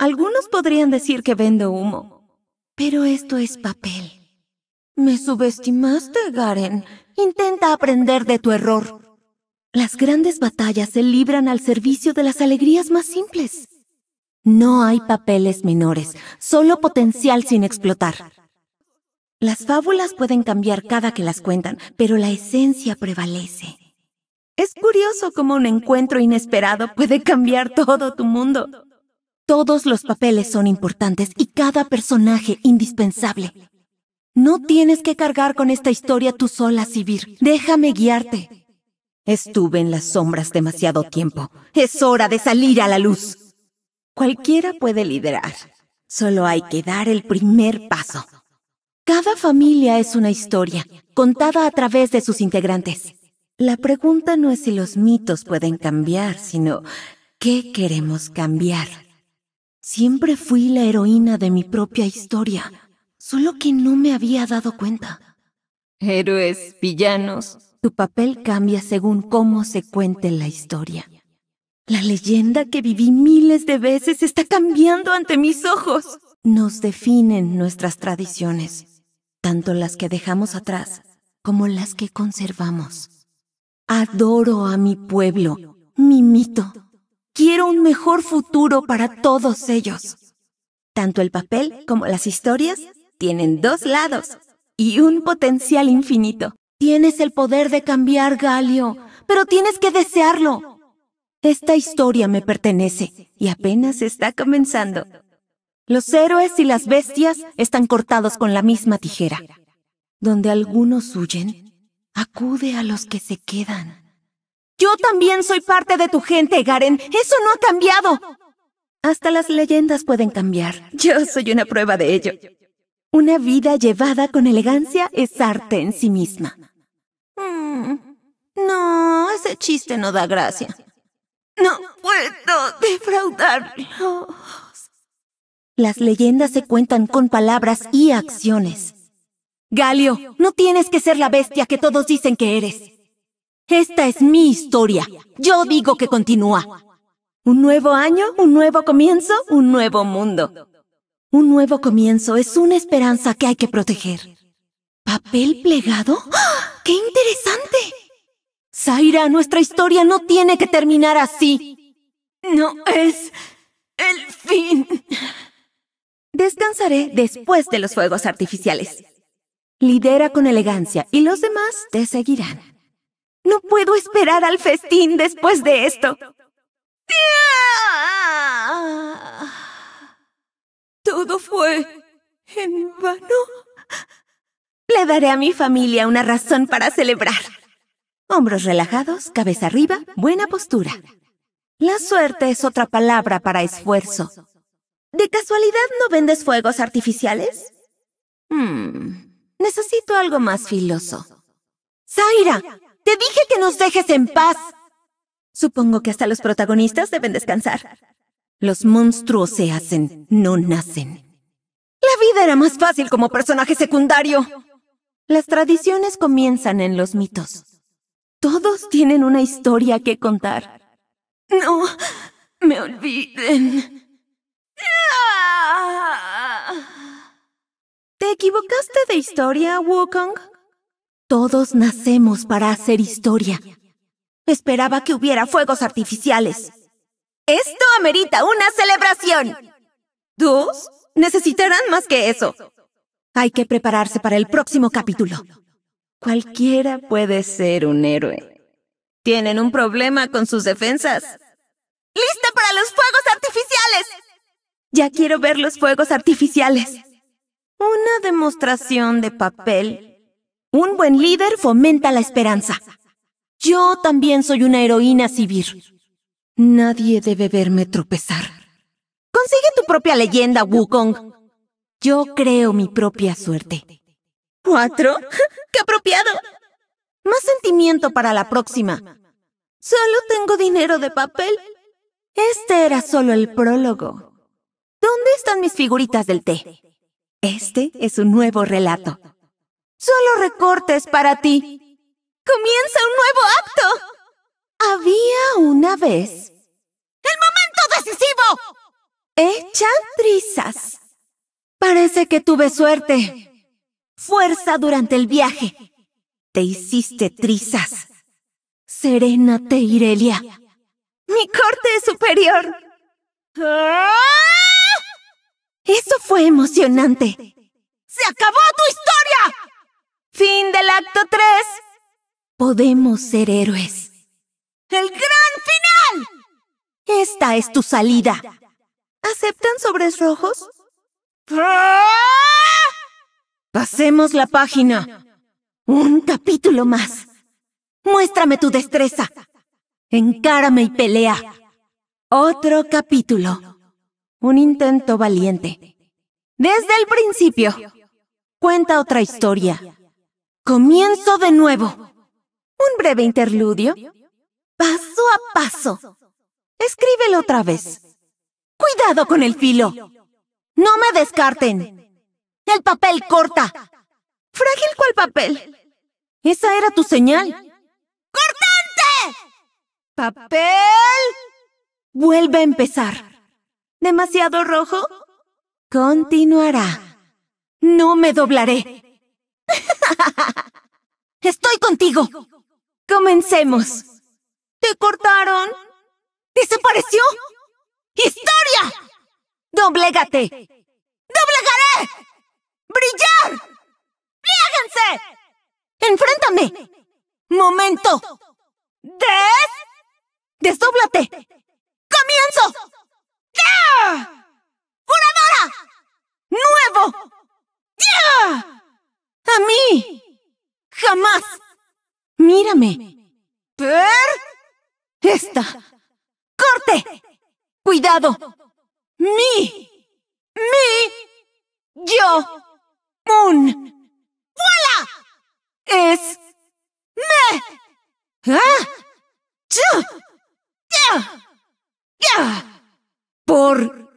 Algunos podrían decir que vendo humo, pero esto es papel. Me subestimaste, Garen. Intenta aprender de tu error. Las grandes batallas se libran al servicio de las alegrías más simples. No hay papeles menores, solo potencial sin explotar. Las fábulas pueden cambiar cada que las cuentan, pero la esencia prevalece. Es curioso cómo un encuentro inesperado puede cambiar todo tu mundo. Todos los papeles son importantes y cada personaje indispensable. No tienes que cargar con esta historia tú sola, Sibir. Déjame guiarte. Estuve en las sombras demasiado tiempo. Es hora de salir a la luz. Cualquiera puede liderar. Solo hay que dar el primer paso. Cada familia es una historia, contada a través de sus integrantes. La pregunta no es si los mitos pueden cambiar, sino ¿qué queremos cambiar? Siempre fui la heroína de mi propia historia, solo que no me había dado cuenta. Héroes, villanos. Tu papel cambia según cómo se cuente la historia. La leyenda que viví miles de veces está cambiando ante mis ojos. Nos definen nuestras tradiciones, tanto las que dejamos atrás como las que conservamos. Adoro a mi pueblo, mi mito, Quiero un mejor futuro para todos ellos. Tanto el papel como las historias tienen dos lados y un potencial infinito. Tienes el poder de cambiar, Galio, pero tienes que desearlo. Esta historia me pertenece y apenas está comenzando. Los héroes y las bestias están cortados con la misma tijera. Donde algunos huyen, acude a los que se quedan. Yo también soy parte de tu gente, Garen. Eso no ha cambiado. Hasta las leyendas pueden cambiar. Yo soy una prueba de ello. Una vida llevada con elegancia es arte en sí misma. Mm, no, ese chiste no da gracia. No puedo defraudarlos. Las leyendas se cuentan con palabras y acciones. Galio, no tienes que ser la bestia que todos dicen que eres. Esta es mi historia. Yo digo que continúa. Un nuevo año, un nuevo comienzo, un nuevo mundo. Un nuevo comienzo es una esperanza que hay que proteger. ¿Papel plegado? ¡Ah! ¡Qué interesante! Zaira, nuestra historia no tiene que terminar así. No es el fin. Descansaré después de los fuegos artificiales. Lidera con elegancia y los demás te seguirán. No puedo esperar al festín después de esto. Todo fue en vano. Le daré a mi familia una razón para celebrar. Hombros relajados, cabeza arriba, buena postura. La suerte es otra palabra para esfuerzo. ¿De casualidad no vendes fuegos artificiales? Hmm, necesito algo más filoso. Zaira, te dije que nos dejes en paz. Supongo que hasta los protagonistas deben descansar. Los monstruos se hacen, no nacen. La vida era más fácil como personaje secundario. Las tradiciones comienzan en los mitos. Todos tienen una historia que contar. No, me olviden. Ah. ¿Te equivocaste de historia, Wukong? Todos nacemos para hacer historia. Esperaba que hubiera fuegos artificiales. Esto amerita una celebración. ¿Dos? Necesitarán más que eso. Hay que prepararse para el próximo capítulo. Cualquiera puede ser un héroe. Tienen un problema con sus defensas. ¡Lista para los fuegos artificiales! Ya quiero ver los fuegos artificiales. Una demostración de papel un buen líder fomenta la esperanza. Yo también soy una heroína civil. Nadie debe verme tropezar. Consigue tu propia leyenda, Wukong. Yo creo mi propia suerte. ¿Cuatro? ¡Qué apropiado! Más sentimiento para la próxima. Solo tengo dinero de papel. Este era solo el prólogo. ¿Dónde están mis figuritas del té? Este es un nuevo relato. Solo recortes para ti. ¡Comienza un nuevo acto! Había una vez. ¡El momento decisivo! Echa trizas. Parece que tuve suerte. Fuerza durante el viaje. Te hiciste trizas. Serénate, Irelia. Mi corte es superior. ¡Ah! Eso fue emocionante. ¡Se acabó tu historia! podemos ser héroes. ¡El gran final! Esta es tu salida. ¿Aceptan sobres rojos? ¡Ah! Pasemos la página. Un capítulo más. Muéstrame tu destreza. Encárame y pelea. Otro capítulo. Un intento valiente. Desde el principio. Cuenta otra historia. Comienzo de nuevo. Un breve interludio. Paso a paso. Escríbelo otra vez. Cuidado con el filo. No me descarten. El papel corta. Frágil cual papel. Esa era tu señal. ¡Cortante! ¿Papel? Vuelve a empezar. ¿Demasiado rojo? Continuará. No me doblaré. Estoy contigo. Comencemos. ¿Te cortaron? ¿Desapareció? ¡Historia! ¡Doblégate! ¡Doblegaré! ¡Brillar! ¡Pláguense! ¡Enfréntame! ¡Momento! ¡Des! ¡Desdóblate! ¡Comienzo! ¡Ayúdame! ¿Per? ¡Esta! ¡Corte! ¡Cuidado! ¡Mi! ¡Mi! ¡Yo! ¡Un! hola ¡Es! ¡Me! ¡Ah! ¡Chu! ¡Ya! ¡Ya! ¡Por!